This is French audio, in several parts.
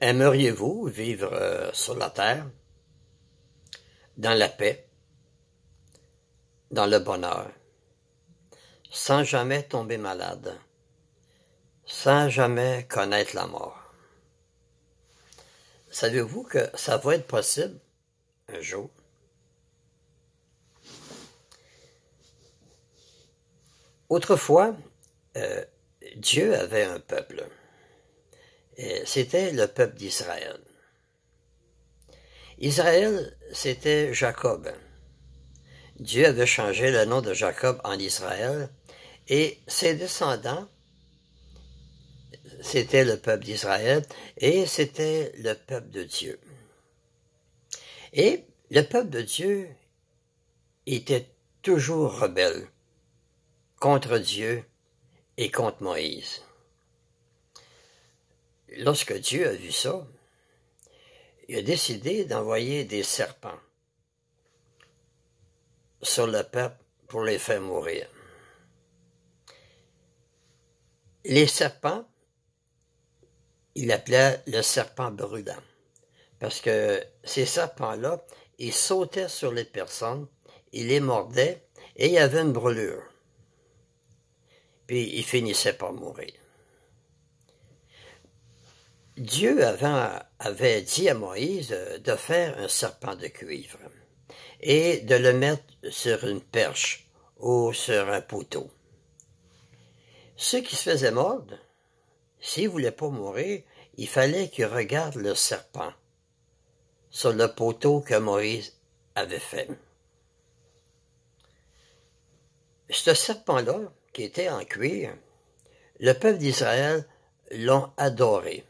Aimeriez-vous vivre euh, sur la terre, dans la paix, dans le bonheur, sans jamais tomber malade, sans jamais connaître la mort? Savez-vous que ça va être possible un jour? Autrefois, euh, Dieu avait un peuple. Euh, c'était le peuple d'Israël. Israël, c'était Jacob. Dieu avait changé le nom de Jacob en Israël, et ses descendants, c'était le peuple d'Israël, et c'était le peuple de Dieu. Et le peuple de Dieu était toujours rebelle contre Dieu et contre Moïse lorsque Dieu a vu ça, il a décidé d'envoyer des serpents sur le peuple pour les faire mourir. Les serpents, il appelait le serpent brûlant, parce que ces serpents-là, ils sautaient sur les personnes, ils les mordaient, et il y avait une brûlure. Puis ils finissaient par mourir. Dieu avait dit à Moïse euh, de faire un serpent de cuivre et de le mettre sur une perche ou sur un poteau. Ceux qui se faisaient mordre, s'ils ne voulaient pas mourir, il fallait qu'ils regardent le serpent sur le poteau que Moïse avait fait. Ce serpent-là, qui était en cuir, le peuple d'Israël l'ont adoré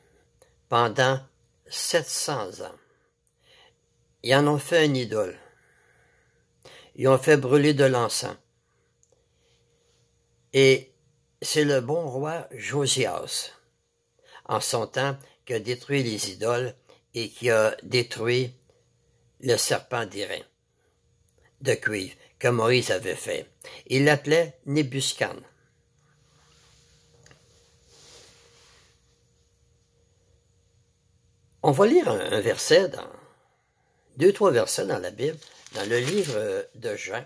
pendant 700 ans. Ils en ont fait une idole. Ils ont fait brûler de l'encens. Et c'est le bon roi Josias, en son temps, qui a détruit les idoles et qui a détruit le serpent d'Irin de cuivre que Moïse avait fait. Il l'appelait Nebuscan. On va lire un, verset, dans, deux, trois versets dans la Bible, dans le livre euh, de Jean,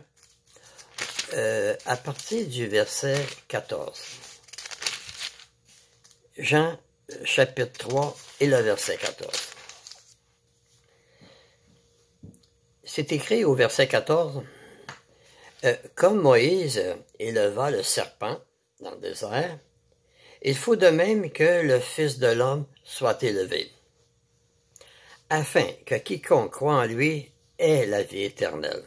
euh, à partir du verset 14. Jean euh, chapitre 3 et le verset 14. C'est écrit au verset 14, Comme Moïse éleva le serpent dans le désert, il faut de même que le Fils de l'homme soit élevé afin que quiconque croit en lui ait la vie éternelle.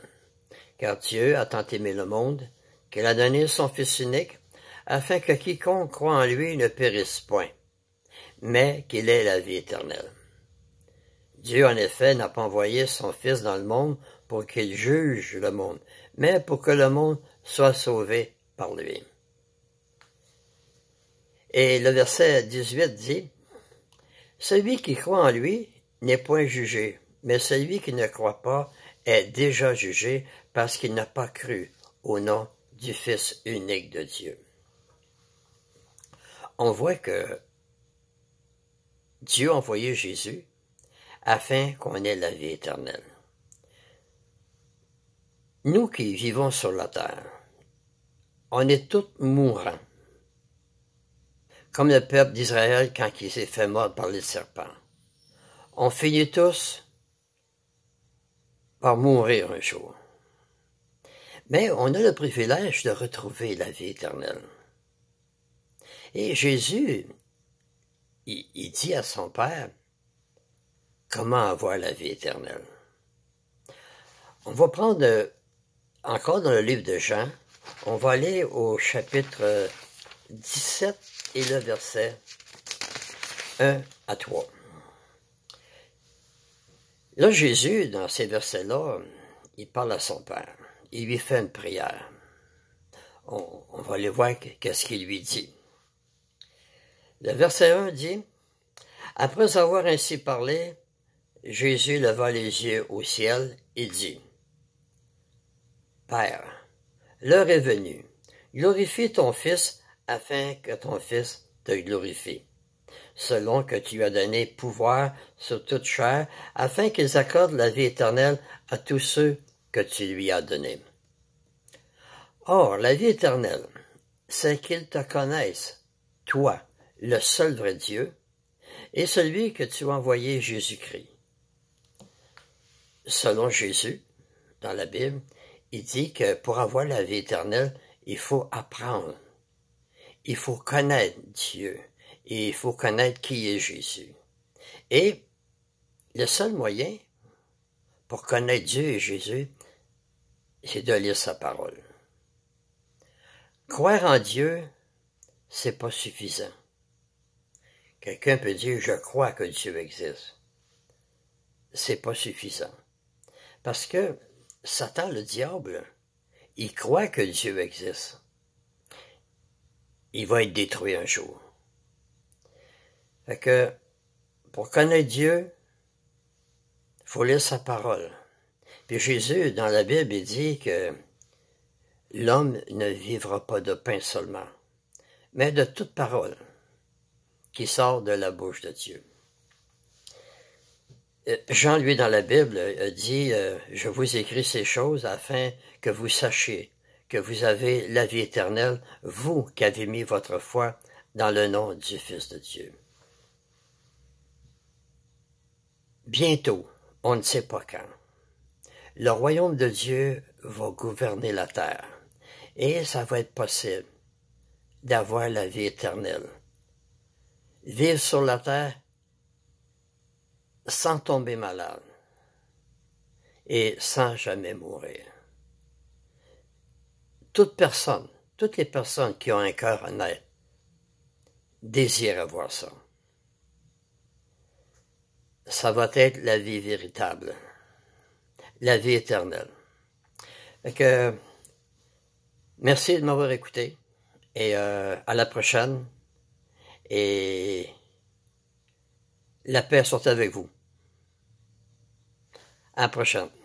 Car Dieu a tant aimé le monde qu'il a donné son Fils unique, afin que quiconque croit en lui ne périsse point, mais qu'il ait la vie éternelle. Dieu, en effet, n'a pas envoyé son Fils dans le monde pour qu'il juge le monde, mais pour que le monde soit sauvé par lui. Et le verset 18 dit, Celui qui croit en lui n'est point jugé, mais celui qui ne croit pas est déjà jugé parce qu'il n'a pas cru au nom du Fils unique de Dieu. On voit que Dieu a envoyé Jésus afin qu'on ait la vie éternelle. Nous qui vivons sur la terre, on est tous mourants, comme le peuple d'Israël quand il s'est fait mort par les serpents on finit tous par mourir un jour. Mais on a le privilège de retrouver la vie éternelle. Et Jésus, il, dit à son Père, comment avoir la vie éternelle. On va prendre encore dans le livre de Jean, on va aller au chapitre 17 et le verset 1 à 3. Là, Jésus, dans ces versets-là, il parle à son Père. Il lui fait une prière. On, va aller voir qu'est-ce qu'il lui dit. Le verset 1 dit, « Après avoir ainsi parlé, Jésus leva les yeux au ciel et dit, « Père, l'heure est venue. Glorifie ton Fils afin que ton Fils te glorifie. » selon que tu as donné pouvoir sur toute chair, afin qu'ils accordent la vie éternelle à tous ceux que tu lui as donnés. Or, la vie éternelle, c'est qu'ils te connaissent, toi, le seul vrai Dieu, et celui que tu as envoyé Jésus-Christ. Selon Jésus, dans la Bible, il dit que pour avoir la vie éternelle, il faut apprendre. Il faut connaître Dieu. Et il faut connaître qui est Jésus. Et le seul moyen pour connaître Dieu et Jésus, c'est de lire sa parole. Croire en Dieu, c'est pas suffisant. Quelqu'un peut dire je crois que Dieu existe. C'est pas suffisant. Parce que Satan, le diable, il croit que Dieu existe. Il va être détruit un jour que, pour connaître Dieu, il faut lire sa parole. Puis Jésus, dans la Bible, il dit que l'homme ne vivra pas de pain seulement, mais de toute parole qui sort de la bouche de Dieu. Euh, Jean, lui, dans la Bible, euh, dit euh, Je vous écris ces choses afin que vous sachiez que vous avez la vie éternelle, vous qui avez mis votre foi dans le nom du Fils de Dieu. Bientôt, on ne sait pas quand, le royaume de Dieu va gouverner la terre et ça va être possible d'avoir la vie éternelle. Vivre sur la terre sans tomber malade et sans jamais mourir. Toute personne, toutes les personnes qui ont un cœur honnête désirent avoir ça ça va être la vie véritable, la vie éternelle. merci de m'avoir écouté et euh, à la prochaine. Et la paix soit avec vous. À la prochaine.